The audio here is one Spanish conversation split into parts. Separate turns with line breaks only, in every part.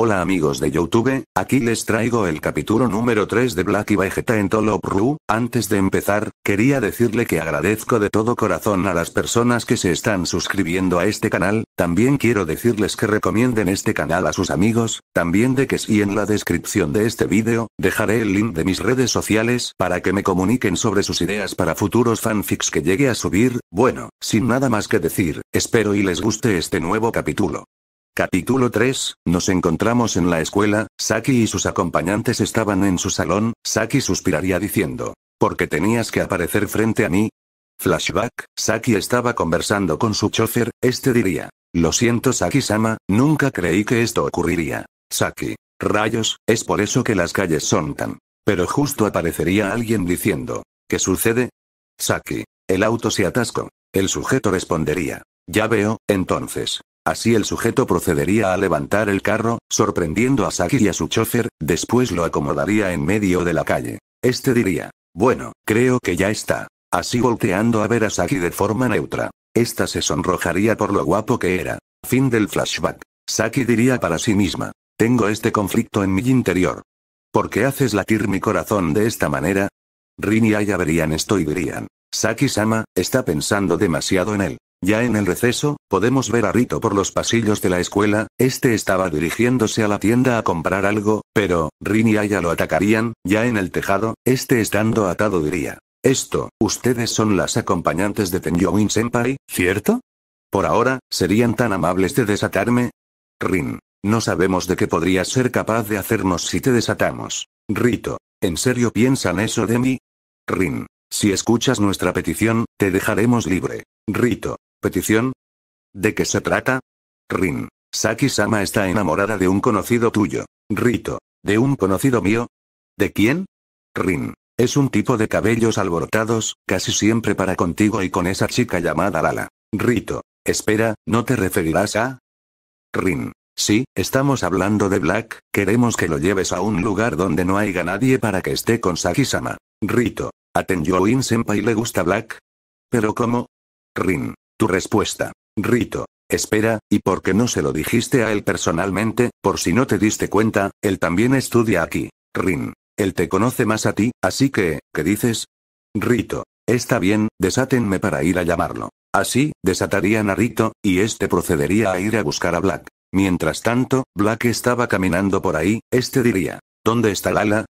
Hola amigos de Youtube, aquí les traigo el capítulo número 3 de Black y Vegeta en Tolop antes de empezar, quería decirle que agradezco de todo corazón a las personas que se están suscribiendo a este canal, también quiero decirles que recomienden este canal a sus amigos, también de que si en la descripción de este vídeo, dejaré el link de mis redes sociales para que me comuniquen sobre sus ideas para futuros fanfics que llegue a subir, bueno, sin nada más que decir, espero y les guste este nuevo capítulo. Capítulo 3. Nos encontramos en la escuela, Saki y sus acompañantes estaban en su salón, Saki suspiraría diciendo, ¿por qué tenías que aparecer frente a mí? Flashback, Saki estaba conversando con su chofer, este diría, lo siento Saki-sama, nunca creí que esto ocurriría. Saki. Rayos, es por eso que las calles son tan. Pero justo aparecería alguien diciendo, ¿qué sucede? Saki. El auto se atascó. El sujeto respondería, ya veo, entonces, Así el sujeto procedería a levantar el carro, sorprendiendo a Saki y a su chofer, después lo acomodaría en medio de la calle. Este diría, bueno, creo que ya está. Así volteando a ver a Saki de forma neutra. Esta se sonrojaría por lo guapo que era. Fin del flashback. Saki diría para sí misma, tengo este conflicto en mi interior. ¿Por qué haces latir mi corazón de esta manera? Rin y Aya verían esto y dirían, Saki-sama, está pensando demasiado en él. Ya en el receso, podemos ver a Rito por los pasillos de la escuela, este estaba dirigiéndose a la tienda a comprar algo, pero, Rin y Aya lo atacarían, ya en el tejado, este estando atado diría. Esto, ustedes son las acompañantes de Tenyomin Senpai, ¿cierto? Por ahora, ¿serían tan amables de desatarme? Rin. No sabemos de qué podrías ser capaz de hacernos si te desatamos. Rito. ¿En serio piensan eso de mí? Rin. Si escuchas nuestra petición, te dejaremos libre. Rito petición? ¿De qué se trata? Rin. Saki-sama está enamorada de un conocido tuyo. Rito. ¿De un conocido mío? ¿De quién? Rin. Es un tipo de cabellos alborotados, casi siempre para contigo y con esa chica llamada Lala. Rito. Espera, ¿no te referirás a? Rin. Sí, estamos hablando de Black, queremos que lo lleves a un lugar donde no haya nadie para que esté con Saki-sama. Rito. ¿A Tenjouin-senpai le gusta Black? ¿Pero cómo? Rin. Tu respuesta. Rito. Espera, y por qué no se lo dijiste a él personalmente, por si no te diste cuenta, él también estudia aquí. Rin. Él te conoce más a ti, así que, ¿qué dices? Rito. Está bien, desátenme para ir a llamarlo. Así, desatarían a Rito, y este procedería a ir a buscar a Black. Mientras tanto, Black estaba caminando por ahí, este diría, ¿dónde está Lala?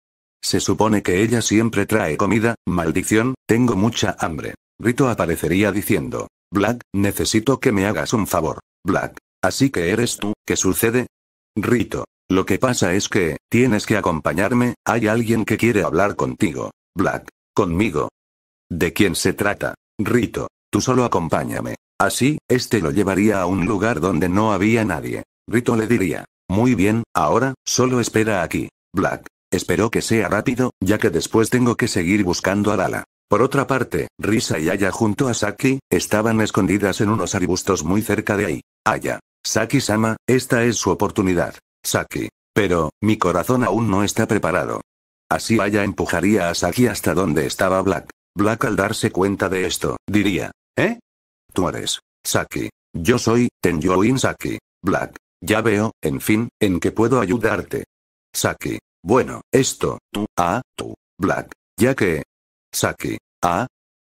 Se supone que ella siempre trae comida, maldición, tengo mucha hambre. Rito aparecería diciendo, Black, necesito que me hagas un favor. Black. Así que eres tú, ¿qué sucede? Rito. Lo que pasa es que, tienes que acompañarme, hay alguien que quiere hablar contigo. Black. Conmigo. ¿De quién se trata? Rito. Tú solo acompáñame. Así, este lo llevaría a un lugar donde no había nadie. Rito le diría. Muy bien, ahora, solo espera aquí. Black. Espero que sea rápido, ya que después tengo que seguir buscando a Lala. Por otra parte, Risa y Aya junto a Saki, estaban escondidas en unos arbustos muy cerca de ahí. Aya. Saki-sama, esta es su oportunidad. Saki. Pero, mi corazón aún no está preparado. Así Aya empujaría a Saki hasta donde estaba Black. Black al darse cuenta de esto, diría. ¿Eh? Tú eres. Saki. Yo soy, Tenjoin Saki. Black. Ya veo, en fin, en qué puedo ayudarte. Saki. Bueno, esto, tú, ah, tú, Black. Ya que, Saki. Ah.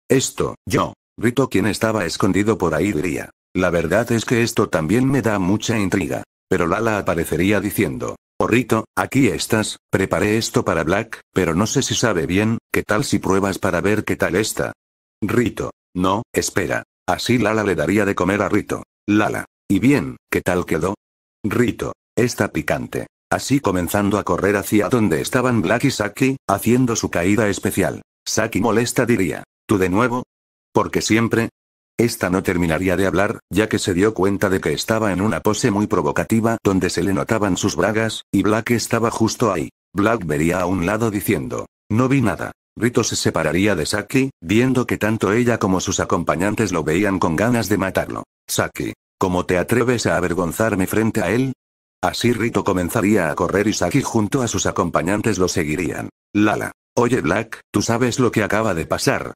Esto, yo, Rito quien estaba escondido por ahí diría. La verdad es que esto también me da mucha intriga. Pero Lala aparecería diciendo. Oh, Rito. aquí estás, preparé esto para Black, pero no sé si sabe bien, ¿qué tal si pruebas para ver qué tal está? Rito. No, espera. Así Lala le daría de comer a Rito. Lala. ¿Y bien, qué tal quedó? Rito. Está picante. Así comenzando a correr hacia donde estaban Black y Saki, haciendo su caída especial. Saki molesta diría. ¿Tú de nuevo? Porque siempre? Esta no terminaría de hablar, ya que se dio cuenta de que estaba en una pose muy provocativa donde se le notaban sus bragas, y Black estaba justo ahí. Black vería a un lado diciendo, no vi nada. Rito se separaría de Saki, viendo que tanto ella como sus acompañantes lo veían con ganas de matarlo. Saki, ¿cómo te atreves a avergonzarme frente a él? Así Rito comenzaría a correr y Saki junto a sus acompañantes lo seguirían. Lala. Oye Black, ¿tú sabes lo que acaba de pasar?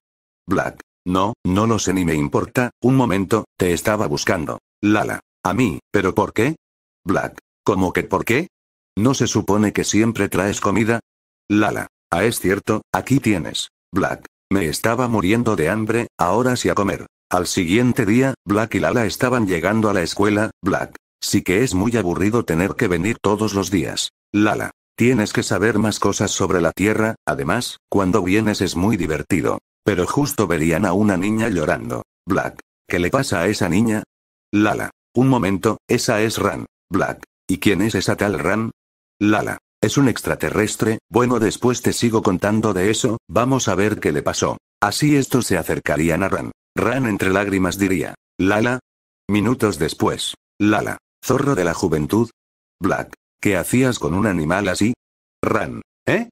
Black. No, no lo sé ni me importa, un momento, te estaba buscando. Lala. A mí, ¿pero por qué? Black. ¿Cómo que por qué? ¿No se supone que siempre traes comida? Lala. Ah, es cierto, aquí tienes. Black. Me estaba muriendo de hambre, ahora sí a comer. Al siguiente día, Black y Lala estaban llegando a la escuela, Black. Sí que es muy aburrido tener que venir todos los días. Lala. Tienes que saber más cosas sobre la Tierra, además, cuando vienes es muy divertido. Pero justo verían a una niña llorando. Black. ¿Qué le pasa a esa niña? Lala. Un momento, esa es Ran. Black. ¿Y quién es esa tal Ran? Lala. Es un extraterrestre, bueno después te sigo contando de eso, vamos a ver qué le pasó. Así estos se acercarían a Ran. Ran entre lágrimas diría. Lala. Minutos después. Lala. Zorro de la juventud. Black. ¿Qué hacías con un animal así? Ran. ¿Eh?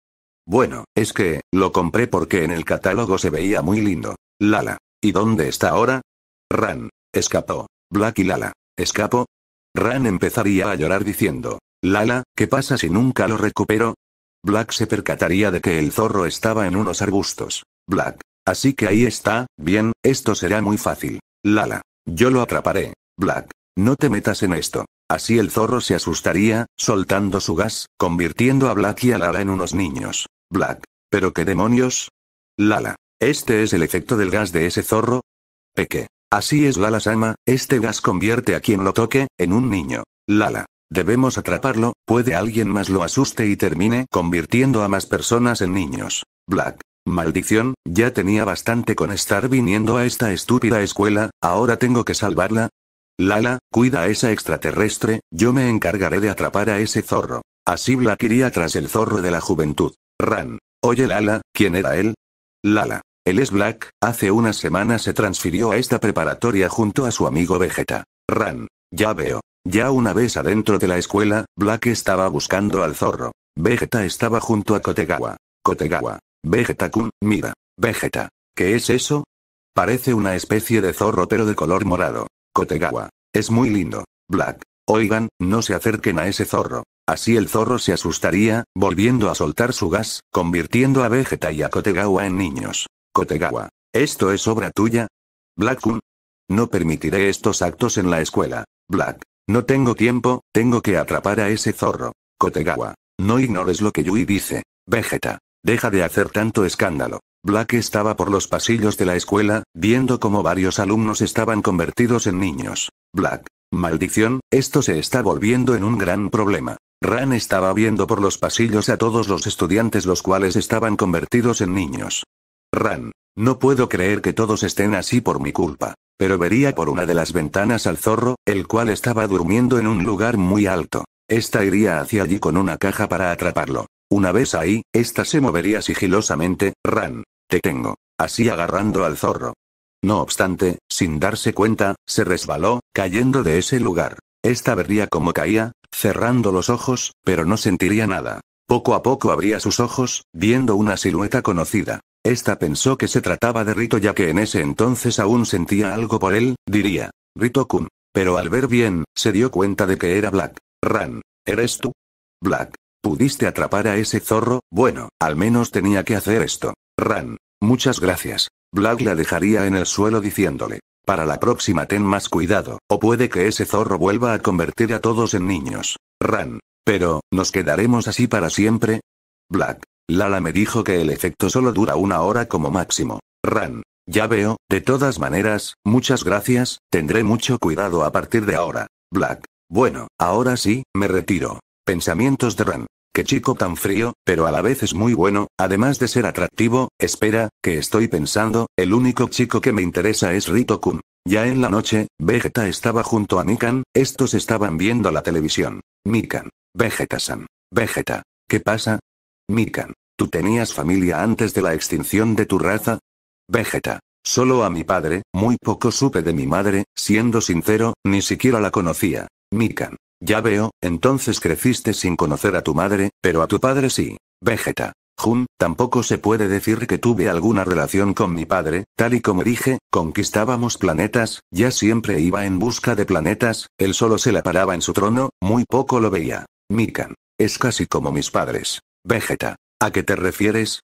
Bueno, es que, lo compré porque en el catálogo se veía muy lindo. Lala. ¿Y dónde está ahora? Ran. Escapó. Black y Lala. ¿Escapó? Ran empezaría a llorar diciendo. Lala, ¿qué pasa si nunca lo recupero? Black se percataría de que el zorro estaba en unos arbustos. Black. Así que ahí está, bien, esto será muy fácil. Lala. Yo lo atraparé. Black. No te metas en esto. Así el zorro se asustaría, soltando su gas, convirtiendo a Black y a Lala en unos niños. Black. ¿Pero qué demonios? Lala. ¿Este es el efecto del gas de ese zorro? Peque. Así es Lala Sama, este gas convierte a quien lo toque, en un niño. Lala. Debemos atraparlo, puede alguien más lo asuste y termine convirtiendo a más personas en niños. Black. Maldición, ya tenía bastante con estar viniendo a esta estúpida escuela, ahora tengo que salvarla, Lala, cuida a esa extraterrestre, yo me encargaré de atrapar a ese zorro. Así Black iría tras el zorro de la juventud. Ran. Oye Lala, ¿quién era él? Lala. Él es Black, hace una semana se transfirió a esta preparatoria junto a su amigo Vegeta. Ran. Ya veo. Ya una vez adentro de la escuela, Black estaba buscando al zorro. Vegeta estaba junto a Kotegawa. Kotegawa. Vegeta-kun, mira. Vegeta. ¿Qué es eso? Parece una especie de zorro pero de color morado. Kotegawa. Es muy lindo. Black. Oigan, no se acerquen a ese zorro. Así el zorro se asustaría, volviendo a soltar su gas, convirtiendo a Vegeta y a Kotegawa en niños. Kotegawa. ¿Esto es obra tuya? Black-kun. No permitiré estos actos en la escuela. Black. No tengo tiempo, tengo que atrapar a ese zorro. Kotegawa. No ignores lo que Yui dice. Vegeta. Deja de hacer tanto escándalo. Black estaba por los pasillos de la escuela, viendo cómo varios alumnos estaban convertidos en niños. Black. Maldición, esto se está volviendo en un gran problema. Ran estaba viendo por los pasillos a todos los estudiantes los cuales estaban convertidos en niños. Ran. No puedo creer que todos estén así por mi culpa. Pero vería por una de las ventanas al zorro, el cual estaba durmiendo en un lugar muy alto. Esta iría hacia allí con una caja para atraparlo. Una vez ahí, ésta se movería sigilosamente, Ran. Te tengo. Así agarrando al zorro. No obstante, sin darse cuenta, se resbaló, cayendo de ese lugar. Esta vería cómo caía, cerrando los ojos, pero no sentiría nada. Poco a poco abría sus ojos, viendo una silueta conocida. Esta pensó que se trataba de Rito ya que en ese entonces aún sentía algo por él, diría. Rito-kun. Pero al ver bien, se dio cuenta de que era Black. Ran. ¿Eres tú? Black. Pudiste atrapar a ese zorro, bueno, al menos tenía que hacer esto. Ran. Muchas gracias. Black la dejaría en el suelo diciéndole. Para la próxima ten más cuidado, o puede que ese zorro vuelva a convertir a todos en niños. Ran. Pero, ¿nos quedaremos así para siempre? Black. Lala me dijo que el efecto solo dura una hora como máximo. Ran. Ya veo, de todas maneras, muchas gracias, tendré mucho cuidado a partir de ahora. Black. Bueno, ahora sí, me retiro pensamientos de Ran. Qué chico tan frío, pero a la vez es muy bueno, además de ser atractivo, espera, que estoy pensando, el único chico que me interesa es Rito-kun. Ya en la noche, Vegeta estaba junto a Mikan, estos estaban viendo la televisión. Mikan. Vegeta-san. Vegeta. ¿Qué pasa? Mikan. ¿Tú tenías familia antes de la extinción de tu raza? Vegeta. Solo a mi padre, muy poco supe de mi madre, siendo sincero, ni siquiera la conocía. Mikan. Ya veo, entonces creciste sin conocer a tu madre, pero a tu padre sí. Vegeta. Jun, tampoco se puede decir que tuve alguna relación con mi padre, tal y como dije, conquistábamos planetas, ya siempre iba en busca de planetas, él solo se la paraba en su trono, muy poco lo veía. Mikan. Es casi como mis padres. Vegeta. ¿A qué te refieres?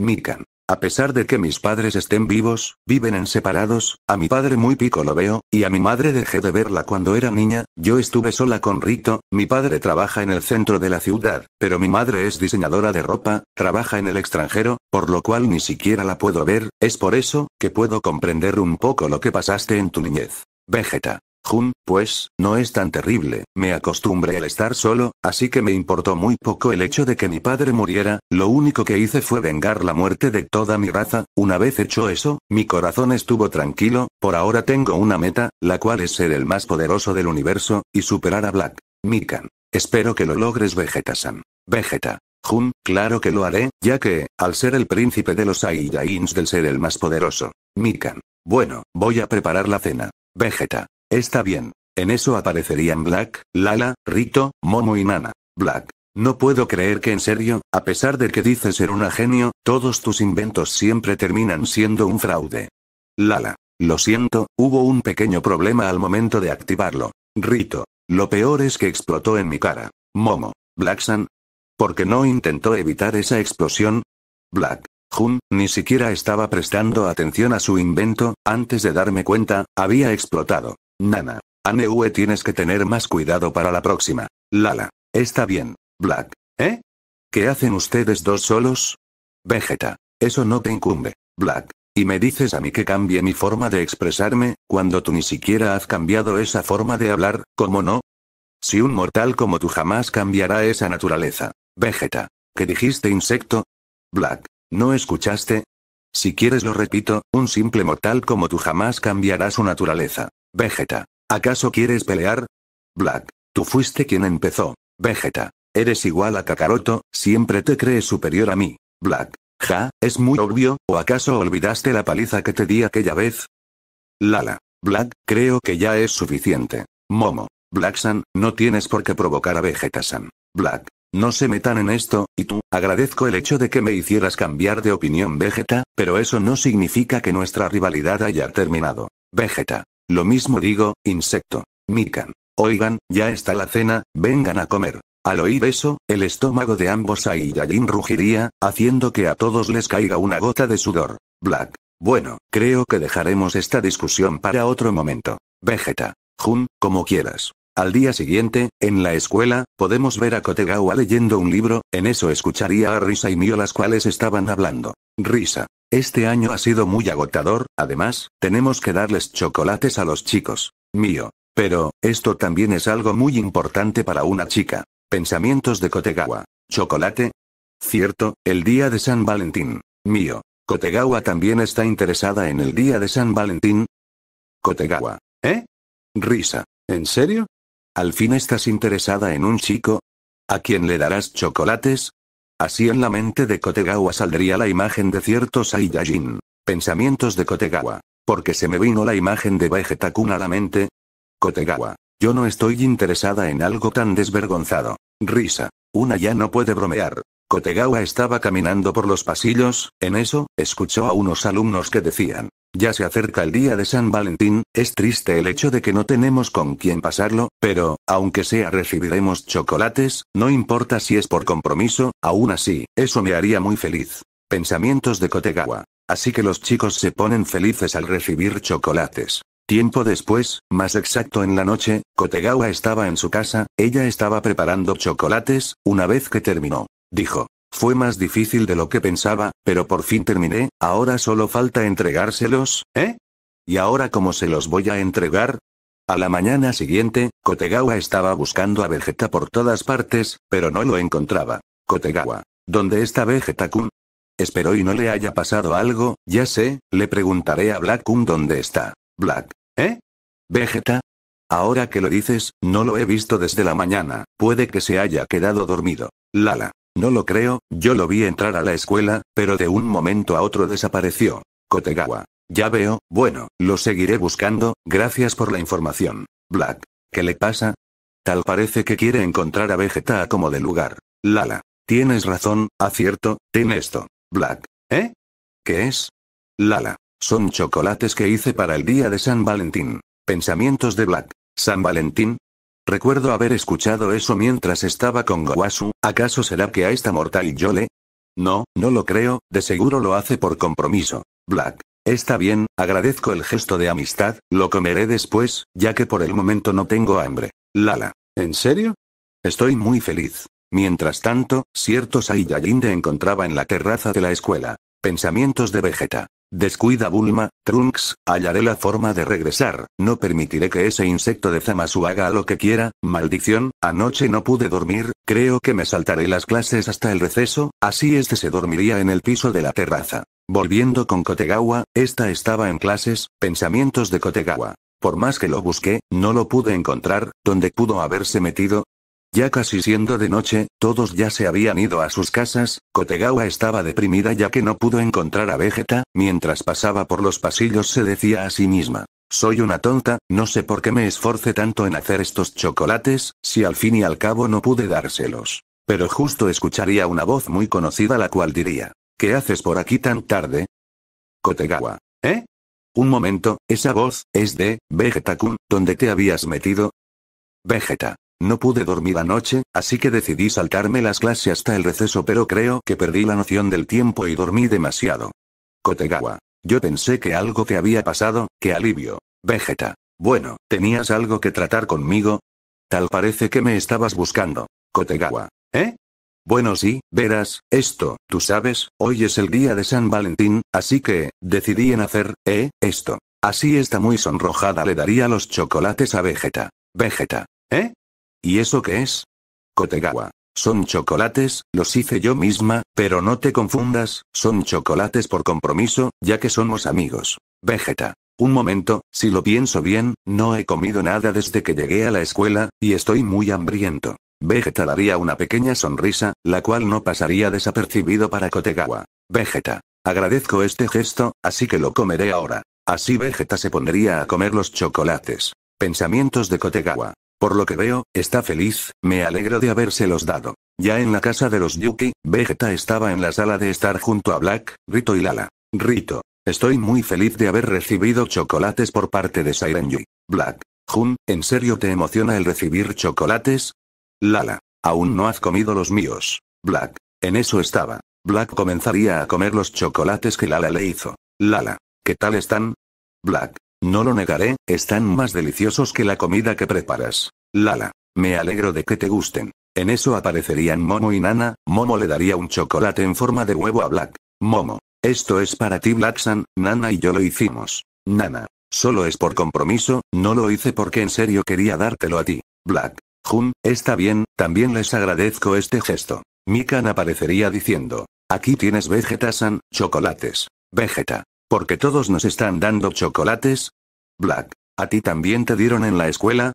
Mikan. A pesar de que mis padres estén vivos, viven en separados, a mi padre muy pico lo veo, y a mi madre dejé de verla cuando era niña, yo estuve sola con Rito, mi padre trabaja en el centro de la ciudad, pero mi madre es diseñadora de ropa, trabaja en el extranjero, por lo cual ni siquiera la puedo ver, es por eso, que puedo comprender un poco lo que pasaste en tu niñez. Vegeta. Jun, pues, no es tan terrible, me acostumbré al estar solo, así que me importó muy poco el hecho de que mi padre muriera, lo único que hice fue vengar la muerte de toda mi raza, una vez hecho eso, mi corazón estuvo tranquilo, por ahora tengo una meta, la cual es ser el más poderoso del universo, y superar a Black. Mikan. Espero que lo logres Vegeta-san. Vegeta. Jun, claro que lo haré, ya que, al ser el príncipe de los Saiyajins del ser el más poderoso. Mikan. Bueno, voy a preparar la cena. Vegeta. Está bien. En eso aparecerían Black, Lala, Rito, Momo y Nana. Black. No puedo creer que en serio, a pesar de que dices ser una genio, todos tus inventos siempre terminan siendo un fraude. Lala. Lo siento, hubo un pequeño problema al momento de activarlo. Rito. Lo peor es que explotó en mi cara. Momo. Blacksan. ¿Por qué no intentó evitar esa explosión? Black. Jun, ni siquiera estaba prestando atención a su invento, antes de darme cuenta, había explotado. Nana. Aneue tienes que tener más cuidado para la próxima. Lala. Está bien. Black. ¿Eh? ¿Qué hacen ustedes dos solos? Vegeta. Eso no te incumbe. Black. Y me dices a mí que cambie mi forma de expresarme, cuando tú ni siquiera has cambiado esa forma de hablar, ¿cómo no? Si un mortal como tú jamás cambiará esa naturaleza. Vegeta. ¿Qué dijiste insecto? Black. ¿No escuchaste? Si quieres lo repito, un simple mortal como tú jamás cambiará su naturaleza. Vegeta. ¿Acaso quieres pelear? Black. Tú fuiste quien empezó. Vegeta. Eres igual a Kakaroto, siempre te crees superior a mí. Black. Ja, es muy obvio, ¿o acaso olvidaste la paliza que te di aquella vez? Lala. Black, creo que ya es suficiente. Momo. Black-san, no tienes por qué provocar a Vegeta-san. Black. No se metan en esto, y tú, agradezco el hecho de que me hicieras cambiar de opinión Vegeta, pero eso no significa que nuestra rivalidad haya terminado. Vegeta. Lo mismo digo, insecto. Mikan. Oigan, ya está la cena, vengan a comer. Al oír eso, el estómago de ambos Saiyajin rugiría, haciendo que a todos les caiga una gota de sudor. Black. Bueno, creo que dejaremos esta discusión para otro momento. Vegeta. Jun, como quieras. Al día siguiente, en la escuela, podemos ver a Kotegawa leyendo un libro, en eso escucharía a Risa y Mio las cuales estaban hablando. Risa. Este año ha sido muy agotador, además, tenemos que darles chocolates a los chicos. Mío. Pero, esto también es algo muy importante para una chica. Pensamientos de Kotegawa. ¿Chocolate? Cierto, el día de San Valentín. Mío. Kotegawa también está interesada en el día de San Valentín. Kotegawa. ¿Eh? Risa. ¿En serio? ¿Al fin estás interesada en un chico? ¿A quien le darás chocolates? Así en la mente de Kotegawa saldría la imagen de ciertos Saiyajin. Pensamientos de Kotegawa. Porque se me vino la imagen de Vegeta Kun a la mente. Kotegawa. Yo no estoy interesada en algo tan desvergonzado. Risa. Una ya no puede bromear. Kotegawa estaba caminando por los pasillos, en eso, escuchó a unos alumnos que decían, ya se acerca el día de San Valentín, es triste el hecho de que no tenemos con quién pasarlo, pero, aunque sea recibiremos chocolates, no importa si es por compromiso, aún así, eso me haría muy feliz. Pensamientos de Kotegawa. Así que los chicos se ponen felices al recibir chocolates. Tiempo después, más exacto en la noche, Kotegawa estaba en su casa, ella estaba preparando chocolates, una vez que terminó. Dijo, fue más difícil de lo que pensaba, pero por fin terminé, ahora solo falta entregárselos, ¿eh? ¿Y ahora cómo se los voy a entregar? A la mañana siguiente, Kotegawa estaba buscando a Vegeta por todas partes, pero no lo encontraba. Kotegawa. ¿Dónde está Vegeta-kun? Espero y no le haya pasado algo, ya sé, le preguntaré a Black-kun dónde está. Black. ¿Eh? Vegeta. Ahora que lo dices, no lo he visto desde la mañana, puede que se haya quedado dormido. Lala. No lo creo, yo lo vi entrar a la escuela, pero de un momento a otro desapareció. Kotegawa. Ya veo, bueno, lo seguiré buscando, gracias por la información. Black. ¿Qué le pasa? Tal parece que quiere encontrar a Vegeta como de lugar. Lala. Tienes razón, acierto, ten esto. Black. ¿Eh? ¿Qué es? Lala. Son chocolates que hice para el día de San Valentín. Pensamientos de Black. San Valentín, Recuerdo haber escuchado eso mientras estaba con Gowasu, ¿acaso será que a esta mortal yo le? No, no lo creo, de seguro lo hace por compromiso. Black. Está bien, agradezco el gesto de amistad, lo comeré después, ya que por el momento no tengo hambre. Lala. ¿En serio? Estoy muy feliz. Mientras tanto, cierto Saiyajin encontraba en la terraza de la escuela. Pensamientos de Vegeta. Descuida Bulma, Trunks, hallaré la forma de regresar, no permitiré que ese insecto de Zamasu haga lo que quiera, maldición, anoche no pude dormir, creo que me saltaré las clases hasta el receso, así este se dormiría en el piso de la terraza. Volviendo con Kotegawa, esta estaba en clases, pensamientos de Kotegawa. Por más que lo busqué, no lo pude encontrar, donde pudo haberse metido, ya casi siendo de noche, todos ya se habían ido a sus casas, Kotegawa estaba deprimida ya que no pudo encontrar a Vegeta, mientras pasaba por los pasillos se decía a sí misma. Soy una tonta, no sé por qué me esforce tanto en hacer estos chocolates, si al fin y al cabo no pude dárselos. Pero justo escucharía una voz muy conocida la cual diría. ¿Qué haces por aquí tan tarde? Kotegawa. ¿Eh? Un momento, esa voz, es de, Vegeta-kun, ¿dónde te habías metido? Vegeta. No pude dormir anoche, así que decidí saltarme las clases hasta el receso pero creo que perdí la noción del tiempo y dormí demasiado. Kotegawa. Yo pensé que algo te había pasado, qué alivio. Vegeta. Bueno, ¿tenías algo que tratar conmigo? Tal parece que me estabas buscando. Kotegawa. ¿Eh? Bueno sí, verás, esto, tú sabes, hoy es el día de San Valentín, así que, decidí en hacer, eh, esto. Así está muy sonrojada le daría los chocolates a Vegeta. Vegeta. ¿Eh? ¿Y eso qué es? Kotegawa. Son chocolates, los hice yo misma, pero no te confundas, son chocolates por compromiso, ya que somos amigos. Vegeta. Un momento, si lo pienso bien, no he comido nada desde que llegué a la escuela, y estoy muy hambriento. Vegeta daría una pequeña sonrisa, la cual no pasaría desapercibido para Kotegawa. Vegeta. Agradezco este gesto, así que lo comeré ahora. Así Vegeta se pondría a comer los chocolates. Pensamientos de Kotegawa. Por lo que veo, está feliz, me alegro de habérselos dado. Ya en la casa de los Yuki, Vegeta estaba en la sala de estar junto a Black, Rito y Lala. Rito. Estoy muy feliz de haber recibido chocolates por parte de Sairenji. Black. Jun, ¿en serio te emociona el recibir chocolates? Lala. Aún no has comido los míos. Black. En eso estaba. Black comenzaría a comer los chocolates que Lala le hizo. Lala. ¿Qué tal están? Black. No lo negaré, están más deliciosos que la comida que preparas. Lala. Me alegro de que te gusten. En eso aparecerían Momo y Nana, Momo le daría un chocolate en forma de huevo a Black. Momo. Esto es para ti Black-san, Nana y yo lo hicimos. Nana. Solo es por compromiso, no lo hice porque en serio quería dártelo a ti. Black. Jun, está bien, también les agradezco este gesto. Mikan aparecería diciendo. Aquí tienes Vegeta-san, chocolates. Vegeta. Porque todos nos están dando chocolates. Black. ¿A ti también te dieron en la escuela?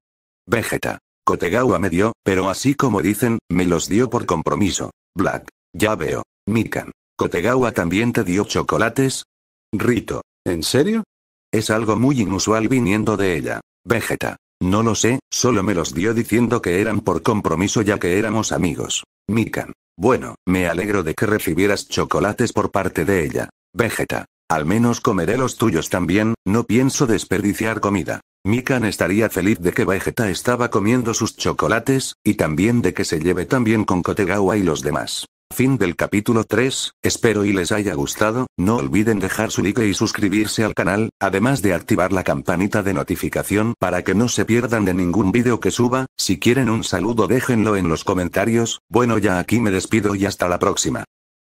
Vegeta. Kotegawa me dio, pero así como dicen, me los dio por compromiso. Black. Ya veo. Mikan. ¿Kotegawa también te dio chocolates? Rito. ¿En serio? Es algo muy inusual viniendo de ella. Vegeta. No lo sé, solo me los dio diciendo que eran por compromiso ya que éramos amigos. Mikan. Bueno, me alegro de que recibieras chocolates por parte de ella. Vegeta. Al menos comeré los tuyos también, no pienso desperdiciar comida. Mikan estaría feliz de que Vegeta estaba comiendo sus chocolates, y también de que se lleve también con Kotegawa y los demás. Fin del capítulo 3, espero y les haya gustado, no olviden dejar su like y suscribirse al canal, además de activar la campanita de notificación para que no se pierdan de ningún vídeo que suba, si quieren un saludo déjenlo en los comentarios, bueno ya aquí me despido y hasta la próxima.